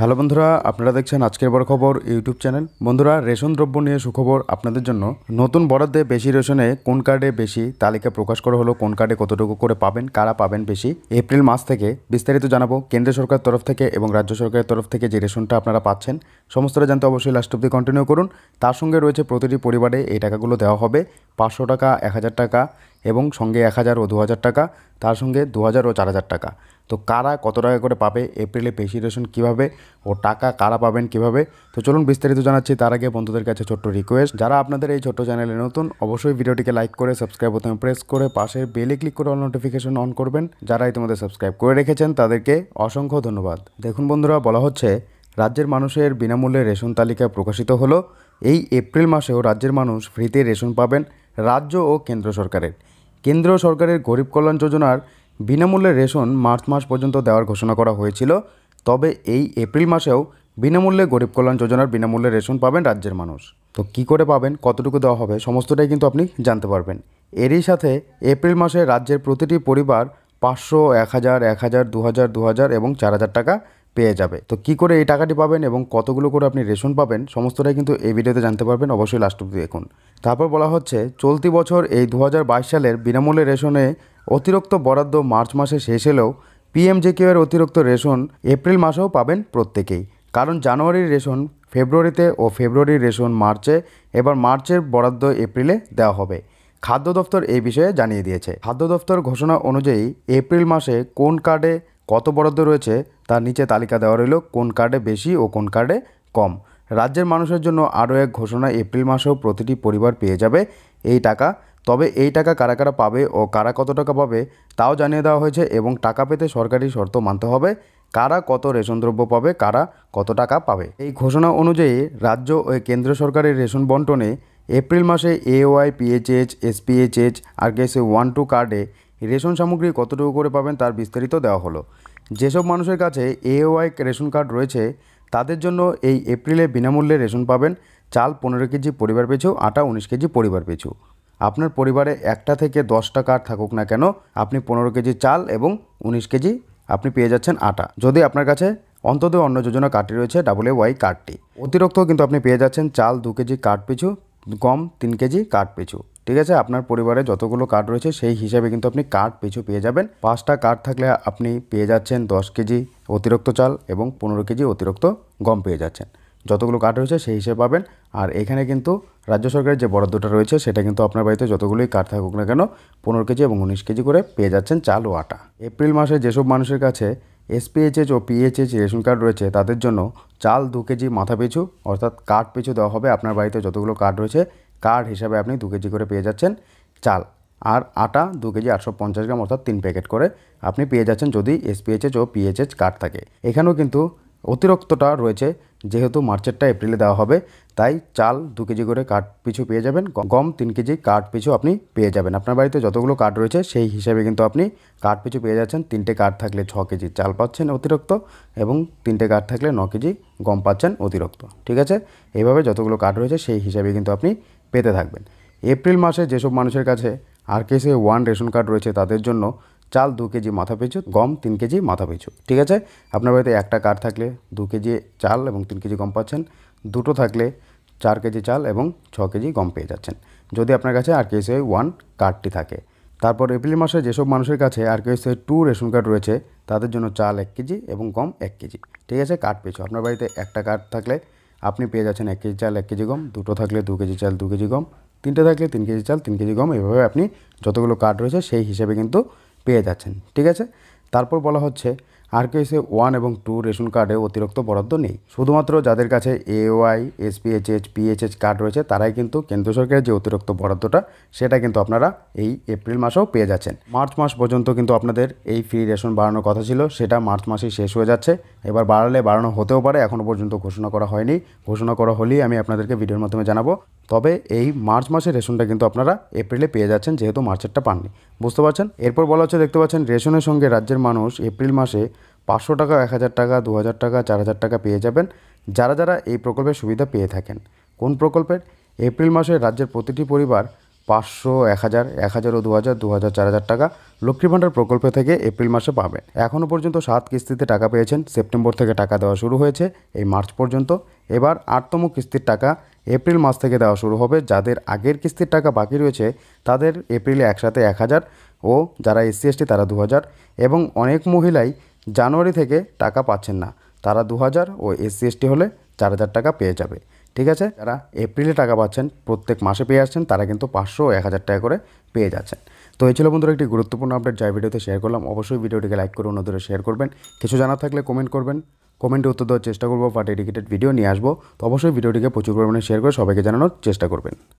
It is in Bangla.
হ্যালো বন্ধুরা আপনারা দেখছেন আজকের বড় খবর ইউটিউব চ্যানেল বন্ধুরা রেশন দ্রব্য নিয়ে সুখবর আপনাদের জন্য নতুন বরাদ্দে বেশি রেশনে কোন কার্ডে বেশি তালিকা প্রকাশ করা হলো কোন কার্ডে কতটুকু করে পাবেন কারা পাবেন বেশি এপ্রিল মাস থেকে বিস্তারিত জানাবো কেন্দ্র সরকার তরফ থেকে এবং রাজ্য সরকারের তরফ থেকে যে রেশনটা আপনারা পাচ্ছেন সমস্তটা জানতে অবশ্যই লাস্ট অব্দি কন্টিনিউ করুন তার সঙ্গে রয়েছে প্রতিটি পরিবারে এই টাকাগুলো দেওয়া হবে পাঁচশো টাকা এক হাজার টাকা এবং সঙ্গে এক হাজার ও দু হাজার টাকা তার সঙ্গে দু হাজার ও চার হাজার টাকা তো কারা কত টাকা করে পাবে এপ্রিলে পেশি রেশন কীভাবে ও টাকা কারা পাবেন কিভাবে তো চলুন বিস্তারিত জানাচ্ছি তার আগে বন্ধুদের কাছে ছোট্ট রিকোয়েস্ট যারা আপনাদের এই ছোট্ট চ্যানেলে নতুন অবশ্যই ভিডিওটিকে লাইক করে সাবস্ক্রাইব বোতাম প্রেস করে পাশে বেলে ক্লিক করে অল নোটিফিকেশন অন করবেন যারা ইতিমধ্যে সাবস্ক্রাইব করে রেখেছেন তাদেরকে অসংখ্য ধন্যবাদ দেখুন বন্ধুরা বলা হচ্ছে রাজ্যের মানুষের বিনামূল্যে রেশন তালিকা প্রকাশিত হলো এই এপ্রিল মাসেও রাজ্যের মানুষ ফ্রিতে রেশন পাবেন রাজ্য ও কেন্দ্র সরকারের কেন্দ্র সরকারের গরিব কল্যাণ যোজনার বিনামূল্যে রেশন মার্চ মাস পর্যন্ত দেওয়ার ঘোষণা করা হয়েছিল তবে এই এপ্রিল মাসেও বিনামূল্যে গরিব কল্যাণ যোজনার বিনামূল্যে রেশন পাবেন রাজ্যের মানুষ তো কি করে পাবেন কতটুকু দেওয়া হবে সমস্তটাই কিন্তু আপনি জানতে পারবেন এরই সাথে এপ্রিল মাসে রাজ্যের প্রতিটি পরিবার পাঁচশো এক হাজার এক হাজার দু হাজার দু হাজার এবং চার হাজার টাকা পেয়ে যাবে তো কি করে এই টাকাটি পাবেন এবং কতগুলো করে আপনি রেশন পাবেন সমস্তটাই কিন্তু এই ভিডিওতে জানতে পারবেন অবশ্যই লাস্ট অব্দি দেখুন তারপর বলা হচ্ছে চলতি বছর এই দু সালের বিনামূল্যে রেশনে অতিরিক্ত বরাদ্দ মার্চ মাসে শেষ হলেও পিএমজেকিউ এর অতিরিক্ত রেশন এপ্রিল মাসেও পাবেন প্রত্যেকেই কারণ জানুয়ারির রেশন ফেব্রুয়ারিতে ও ফেব্রুয়ারির রেশন মার্চে এবার মার্চের বরাদ্দ এপ্রিলে দেওয়া হবে খাদ্য দফতর এই বিষয়ে জানিয়ে দিয়েছে খাদ্য দফতর ঘোষণা অনুযায়ী এপ্রিল মাসে কোন কার্ডে কত বরাদ্দ রয়েছে তার নিচে তালিকা দেওয়া রইল কোন কার্ডে বেশি ও কোন কার্ডে কম রাজ্যের মানুষের জন্য আরও এক ঘোষণা এপ্রিল মাসেও প্রতিটি পরিবার পেয়ে যাবে এই টাকা তবে এই টাকা কারা কারা পাবে ও কারা কত টাকা পাবে তাও জানিয়ে দেওয়া হয়েছে এবং টাকা পেতে সরকারি শর্ত মানতে হবে কারা কত রেশন দ্রব্য পাবে কারা কত টাকা পাবে এই ঘোষণা অনুযায়ী রাজ্য ও কেন্দ্র সরকারের রেশন বন্টনে এপ্রিল মাসে AAY PHH SPHH R KSY one two কার্ডে রেশন সামগ্রী কতটুকু করে পাবেন তার বিস্তারিত দেওয়া হলো যেসব মানুষের কাছে এওয়াই রেশন কার্ড রয়েছে তাদের জন্য এই এপ্রিলে বিনামূল্যে রেশন পাবেন চাল পনেরো কেজি পরিবার পিছু আটা উনিশ কেজি পরিবার পিছু আপনার পরিবারে একটা থেকে দশটা কার্ড থাকুক না কেন আপনি পনেরো কেজি চাল এবং উনিশ কেজি আপনি পেয়ে যাচ্ছেন আটা যদি আপনার কাছে অন্তত অন্ন যোজনা কার্ডটি রয়েছে ডাবল ওয়াই কার্ডটি অতিরিক্ত কিন্তু আপনি পেয়ে যাচ্ছেন চাল দু কেজি কার্ড পিছু গম তিন কেজি কার্ড পিছু ঠিক আছে আপনার পরিবারে যতগুলো কার্ড রয়েছে সেই হিসাবে কিন্তু আপনি কার্ড পিছু পেয়ে যাবেন পাঁচটা কার্ড থাকলে আপনি পেয়ে যাচ্ছেন দশ কেজি অতিরিক্ত চাল এবং পনেরো কেজি অতিরিক্ত গম পেয়ে যাচ্ছেন যতগুলো কাঠ রয়েছে সেই হিসেবে পাবেন আর এখানে কিন্তু রাজ্য সরকারের যে বরাদ্দটা রয়েছে সেটা কিন্তু আপনার বাড়িতে যতগুলোই কাঠ থাকুক না কেন পনেরো কেজি এবং উনিশ কেজি করে পেয়ে যাচ্ছেন চাল ও আটা এপ্রিল মাসে যেসব মানুষের কাছে এসপিএইচএচ ও পিএইচএচ রেশন কার্ড রয়েছে তাদের জন্য চাল দু কেজি মাথা পিছু অর্থাৎ কাঠ পিছু দেওয়া হবে আপনার বাড়িতে যতগুলো কার্ড রয়েছে কার্ড হিসাবে আপনি দু কেজি করে পেয়ে যাচ্ছেন চাল আর আটা দু কেজি আটশো পঞ্চাশ গ্রাম অর্থাৎ তিন প্যাকেট করে আপনি পেয়ে যাচ্ছেন যদি এসপিএইচএচ ও পিএইচএচ কার্ড থাকে এখানেও কিন্তু অতিরিক্তটা রয়েছে যেহেতু মার্চেরটা এপ্রিলে দেওয়া হবে তাই চাল দু কেজি করে কাঠ পিছু পেয়ে যাবেন গম তিন কেজি কাঠ পিছু আপনি পেয়ে যাবেন আপনার বাড়িতে যতগুলো কাঠ রয়েছে সেই হিসাবে কিন্তু আপনি কাঠ পিছু পেয়ে যাচ্ছেন তিনটে কাঠ থাকলে ছ কেজি চাল পাচ্ছেন অতিরিক্ত এবং তিনটে কাঠ থাকলে ন কেজি গম পাচ্ছেন অতিরিক্ত ঠিক আছে এইভাবে যতগুলো কাঠ রয়েছে সেই হিসাবে কিন্তু আপনি পেতে থাকবেন এপ্রিল মাসে যেসব মানুষের কাছে আর কেসে ওয়ান রেশন কার্ড রয়েছে তাদের জন্য চাল দু কেজি মাথা পিছু গম তিন কেজি মাথা পিছু ঠিক আছে আপনার বাড়িতে একটা কার থাকলে দু কেজি চাল এবং তিন কেজি গম পাচ্ছেন দুটো থাকলে চার কেজি চাল এবং ছ কেজি গম পেয়ে যাচ্ছেন যদি আপনার কাছে আর কেএসআই ওয়ান কার্ডটি থাকে তারপর এপ্রিল মাসে যেসব মানুষের কাছে R KSY two ration card রয়েছে তাদের জন্য চাল এক কেজি এবং গম এক কেজি ঠিক আছে কার্ড পেয়েছো আপনার বাড়িতে একটা কার্ড থাকলে আপনি পেয়ে যাচ্ছেন এক কেজি চাল এক কেজি গম দুটো থাকলে দু কেজি চাল দু কেজি গম তিনটে থাকলে তিন কেজি চাল তিন কেজি গম এভাবে আপনি যতগুলো কার্ড রয়েছে সেই হিসেবে কিন্তু পেয়ে যাচ্ছেন ঠিক আছে তারপর বলা হচ্ছে আর কেসে ওয়ান এবং টু রেশন কার্ডে অতিরিক্ত বরাদ্দ নেই শুধুমাত্র যাদের কাছে এওয়াই এসপিএচএচ পিএচএচ কার্ড রয়েছে তারাই কিন্তু কেন্দ্র সরকারের যে অতিরিক্ত বরাদ্দটা সেটা কিন্তু আপনারা এই এপ্রিল মাসেও পেয়ে যাচ্ছেন মার্চ মাস পর্যন্ত কিন্তু আপনাদের এই ফ্রি রেশন বাড়ানোর কথা ছিল সেটা মার্চ মাসেই শেষ হয়ে যাচ্ছে এবার বাড়ালে বাড়ানো হতেও পারে এখনও পর্যন্ত ঘোষণা করা হয়নি ঘোষণা করা হলেই আমি আপনাদেরকে ভিডিওর মাধ্যমে জানাবো তবে এই মার্চ মাসের রেশনটা কিন্তু আপনারা এপ্রিলে পেয়ে যাচ্ছেন যেহেতু মার্চেরটা পাননি বুঝতে পারছেন এরপর বলা হচ্ছে দেখতে পাচ্ছেন রেশনের সঙ্গে রাজ্যের মানুষ এপ্রিল মাসে পাঁচশো টাকা এক হাজার টাকা দু হাজার টাকা চার হাজার টাকা পেয়ে যাবেন যারা যারা এই প্রকল্পের সুবিধা পেয়ে থাকেন কোন প্রকল্পের এপ্রিল মাসে রাজ্যের প্রতিটি পরিবার পাঁচশো এক হাজার এক হাজার ও দু হাজার দু হাজার চার হাজার টাকা লক্ষ্মী ভাণ্ডার প্রকল্প থেকে এপ্রিল মাসে পাবেন এখনও পর্যন্ত সাত কিস্তিতে টাকা পেয়েছেন সেপ্টেম্বর থেকে টাকা দেওয়া শুরু হয়েছে এই মার্চ পর্যন্ত এবার আটতম কিস্তির টাকা এপ্রিল মাস থেকে দেওয়া শুরু হবে যাদের আগের কিস্তির টাকা বাকি রয়েছে তাদের এপ্রিলে একসাথে এক হাজার ও যারা এসসি এসটি তারা দু হাজার এবং অনেক মহিলাই জানুয়ারি থেকে টাকা পাচ্ছেন না তারা দু হাজার ও এসসি এসটি হলে চার হাজার টাকা পেয়ে যাবে ঠিক আছে যারা এপ্রিলে টাকা পাচ্ছেন প্রত্যেক মাসে পেয়ে আসছেন তারা কিন্তু পাঁচশো ও এক হাজার টাকা করে পেয়ে যাচ্ছেন তো এই ছিল বন্ধুরা একটি গুরুত্বপূর্ণ আপডেট যা ভিডিওতে শেয়ার করলাম অবশ্যই ভিডিওটিকে লাইক করে অন্যদের শেয়ার করবেন কিছু জানা থাকলে কমেন্ট করবেন কমেন্টে উত্তর দেওয়ার চেষ্টা করবো পার্টি টিকিটের ভিডিও নিয়ে আসবো তো অবশ্যই ভিডিওটিকে প্রচুর পরিমাণে শেয়ার করে সবাইকে জানানোর চেষ্টা করবেন